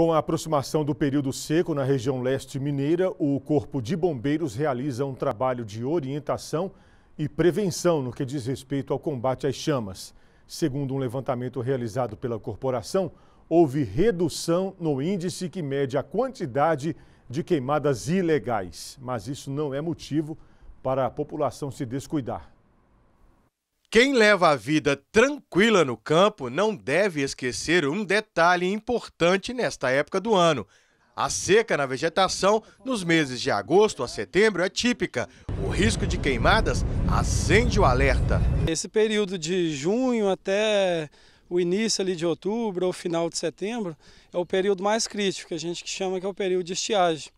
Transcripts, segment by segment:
Com a aproximação do período seco na região leste mineira, o Corpo de Bombeiros realiza um trabalho de orientação e prevenção no que diz respeito ao combate às chamas. Segundo um levantamento realizado pela corporação, houve redução no índice que mede a quantidade de queimadas ilegais, mas isso não é motivo para a população se descuidar. Quem leva a vida tranquila no campo não deve esquecer um detalhe importante nesta época do ano. A seca na vegetação nos meses de agosto a setembro é típica. O risco de queimadas acende o alerta. Esse período de junho até o início ali de outubro ou final de setembro é o período mais crítico, que a gente chama que é o período de estiagem.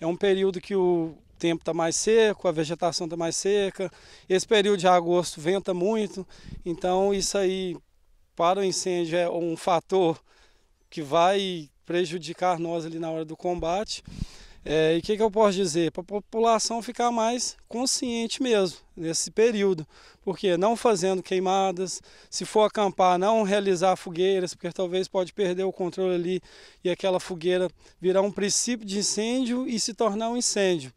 É um período que o, tempo está mais seco, a vegetação está mais seca. Esse período de agosto venta muito, então isso aí para o incêndio é um fator que vai prejudicar nós ali na hora do combate. É, e o que, que eu posso dizer? Para a população ficar mais consciente mesmo nesse período, porque não fazendo queimadas, se for acampar, não realizar fogueiras, porque talvez pode perder o controle ali e aquela fogueira virar um princípio de incêndio e se tornar um incêndio.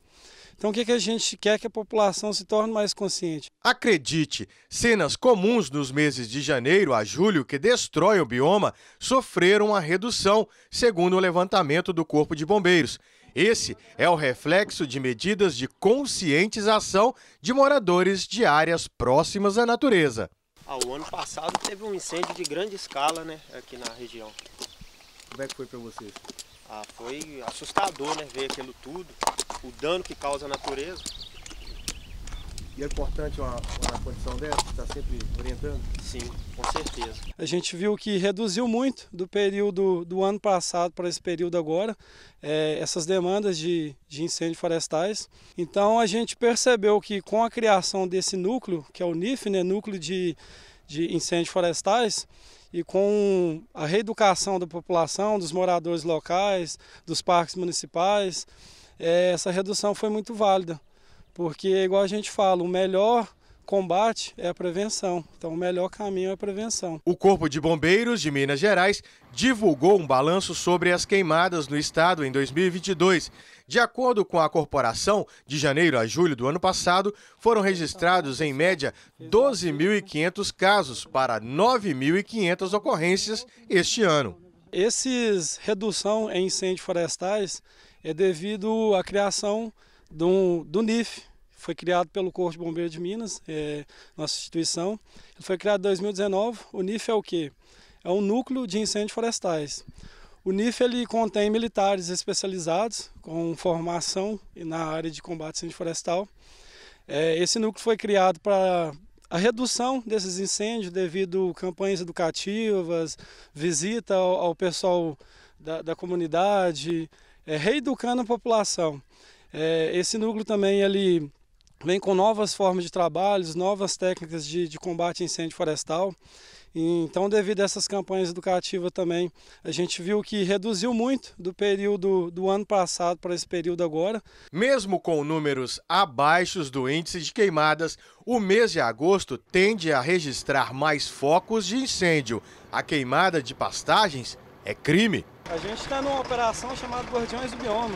Então, o que, que a gente quer que a população se torne mais consciente? Acredite, cenas comuns nos meses de janeiro a julho que destroem o bioma sofreram a redução, segundo o levantamento do Corpo de Bombeiros. Esse é o reflexo de medidas de conscientização de moradores de áreas próximas à natureza. Ah, o ano passado teve um incêndio de grande escala né, aqui na região. Como é que foi para vocês? Ah, foi assustador né, ver aquilo tudo, o dano que causa à natureza. E é importante uma, uma condição dessa, está sempre orientando? Sim, com certeza. A gente viu que reduziu muito do período do ano passado para esse período agora, é, essas demandas de, de incêndios florestais. Então a gente percebeu que com a criação desse núcleo, que é o NIF, né, Núcleo de, de Incêndios Florestais, e com a reeducação da população, dos moradores locais, dos parques municipais, é, essa redução foi muito válida. Porque, igual a gente fala, o melhor combate é a prevenção. Então, o melhor caminho é a prevenção. O Corpo de Bombeiros de Minas Gerais divulgou um balanço sobre as queimadas no estado em 2022. De acordo com a corporação, de janeiro a julho do ano passado, foram registrados em média 12.500 casos para 9.500 ocorrências este ano. essa redução em incêndios florestais é devido à criação do, do NIF, foi criado pelo Corpo de Bombeiros de Minas, é, nossa instituição. Ele foi criado em 2019. O NIF é o quê? É um núcleo de incêndios florestais. O NIF ele contém militares especializados com formação na área de combate a incêndio florestal. É, esse núcleo foi criado para a redução desses incêndios devido a campanhas educativas, visita ao, ao pessoal da, da comunidade, é, reeducando a população. É, esse núcleo também ele vem com novas formas de trabalhos, novas técnicas de, de combate a incêndio florestal. Então, devido a essas campanhas educativas também, a gente viu que reduziu muito do período do ano passado para esse período agora. Mesmo com números abaixo do índice de queimadas, o mês de agosto tende a registrar mais focos de incêndio. A queimada de pastagens é crime. A gente está numa operação chamada Guardiões do Bioma.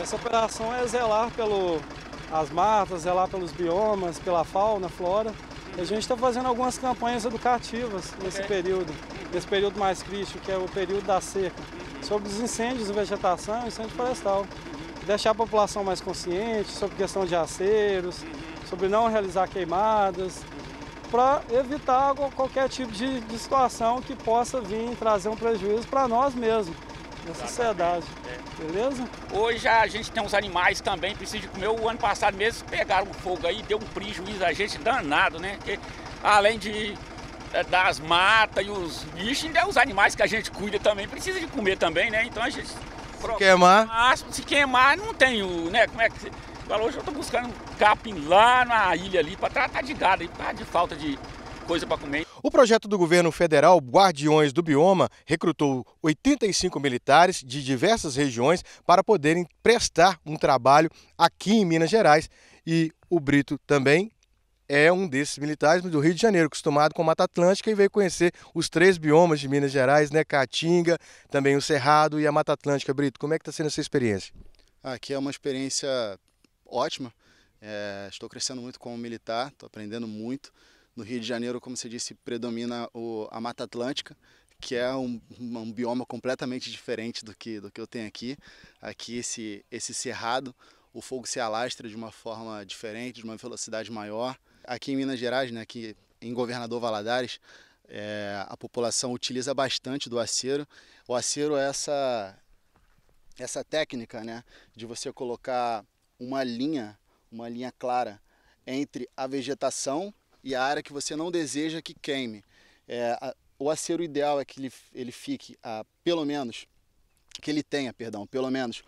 Essa operação é zelar pelas matas, zelar pelos biomas, pela fauna, flora. a gente está fazendo algumas campanhas educativas nesse okay. período, nesse período mais crítico, que é o período da seca, sobre os incêndios de vegetação e incêndio florestal. Deixar a população mais consciente sobre questão de aceiros, sobre não realizar queimadas, para evitar qualquer tipo de, de situação que possa vir trazer um prejuízo para nós mesmos, na sociedade. Beleza? Hoje a gente tem uns animais também, precisa de comer. O ano passado mesmo pegaram fogo aí, deu um prejuízo a gente danado, né? Porque além de é, das matas e os bichos, ainda é os animais que a gente cuida também precisa de comer também, né? Então a gente. Se queimar? se queimar não tem o. né? Como é que. Falou, hoje eu estou buscando um capim lá na ilha ali para tratar de gado, aí, de falta de coisa para comer. O projeto do governo federal Guardiões do Bioma recrutou 85 militares de diversas regiões para poderem prestar um trabalho aqui em Minas Gerais e o Brito também é um desses militares do Rio de Janeiro, acostumado com a Mata Atlântica e veio conhecer os três biomas de Minas Gerais, né? Caatinga, também o Cerrado e a Mata Atlântica. Brito, como é que está sendo essa experiência? Aqui é uma experiência ótima. É, estou crescendo muito como militar, estou aprendendo muito. No Rio de Janeiro, como você disse, predomina o, a Mata Atlântica, que é um, um, bioma completamente diferente do que, do que eu tenho aqui. Aqui, esse, esse cerrado, o fogo se alastra de uma forma diferente, de uma velocidade maior. Aqui em Minas Gerais, né, aqui em Governador Valadares, é, a população utiliza bastante do acero. O acero é essa, essa técnica né, de você colocar uma linha, uma linha clara entre a vegetação e a área que você não deseja que queime. É, a, o acero ideal é que ele, ele fique a pelo menos, que ele tenha, perdão, pelo menos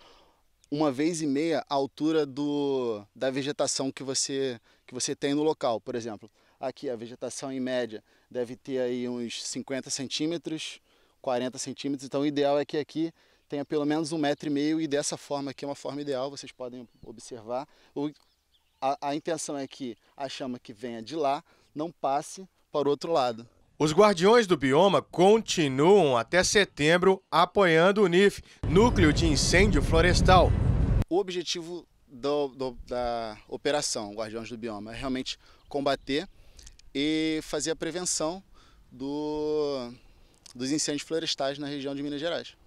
uma vez e meia a altura do, da vegetação que você, que você tem no local. Por exemplo, aqui a vegetação em média deve ter aí uns 50 centímetros, 40 centímetros, então o ideal é que aqui tenha pelo menos um metro e meio e dessa forma aqui é uma forma ideal, vocês podem observar. O a, a intenção é que a chama que venha de lá não passe para o outro lado. Os guardiões do bioma continuam até setembro apoiando o NIF, Núcleo de Incêndio Florestal. O objetivo do, do, da operação Guardiões do Bioma é realmente combater e fazer a prevenção do, dos incêndios florestais na região de Minas Gerais.